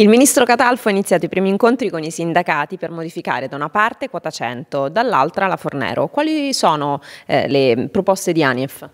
Il ministro Catalfo ha iniziato i primi incontri con i sindacati per modificare da una parte quota 100, dall'altra la Fornero. Quali sono eh, le proposte di ANIF?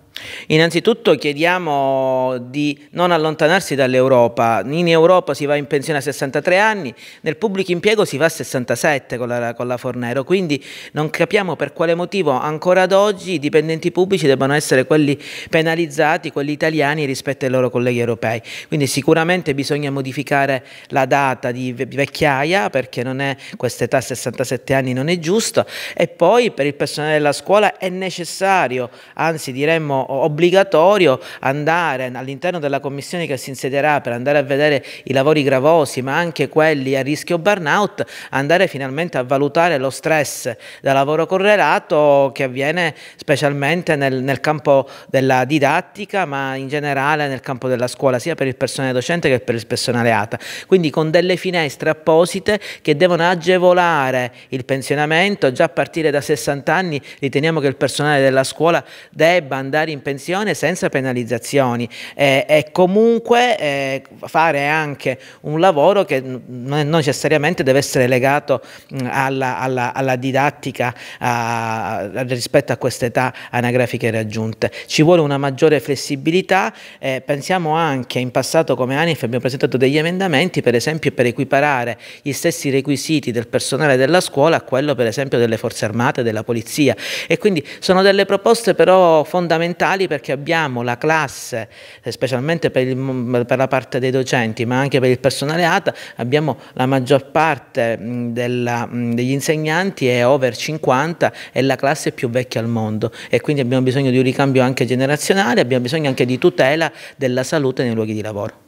Innanzitutto chiediamo di non allontanarsi dall'Europa. In Europa si va in pensione a 63 anni, nel pubblico impiego si va a 67 con la, con la Fornero, quindi non capiamo per quale motivo ancora ad oggi i dipendenti pubblici debbano essere quelli penalizzati, quelli italiani rispetto ai loro colleghi europei. Quindi sicuramente bisogna modificare la data di vecchiaia perché non è questa età 67 anni non è giusta e poi per il personale della scuola è necessario, anzi diremmo obbligatorio andare all'interno della commissione che si insederà per andare a vedere i lavori gravosi ma anche quelli a rischio burnout, andare finalmente a valutare lo stress da lavoro correlato che avviene specialmente nel, nel campo della didattica ma in generale nel campo della scuola sia per il personale docente che per il personale ATA. Quindi con delle finestre apposite che devono agevolare il pensionamento, già a partire da 60 anni riteniamo che il personale della scuola debba andare in in pensione senza penalizzazioni eh, e comunque eh, fare anche un lavoro che non necessariamente deve essere legato mh, mm, alla, alla, alla, didattica a, a, rispetto a queste età anagrafiche raggiunte. Ci vuole una maggiore flessibilità, eh, pensiamo anche in passato come ANIF abbiamo presentato degli emendamenti per esempio per equiparare gli stessi requisiti del personale della scuola a quello per esempio delle forze armate, della polizia e quindi sono delle proposte però fondamentali fondamentali perché abbiamo la classe, specialmente per, il, per, la parte dei docenti, ma anche per il personale ATA, abbiamo la maggior parte della, degli insegnanti è over 50 è la classe più vecchia al mondo e quindi abbiamo bisogno di un ricambio anche generazionale, abbiamo bisogno anche di tutela della salute nei luoghi di lavoro.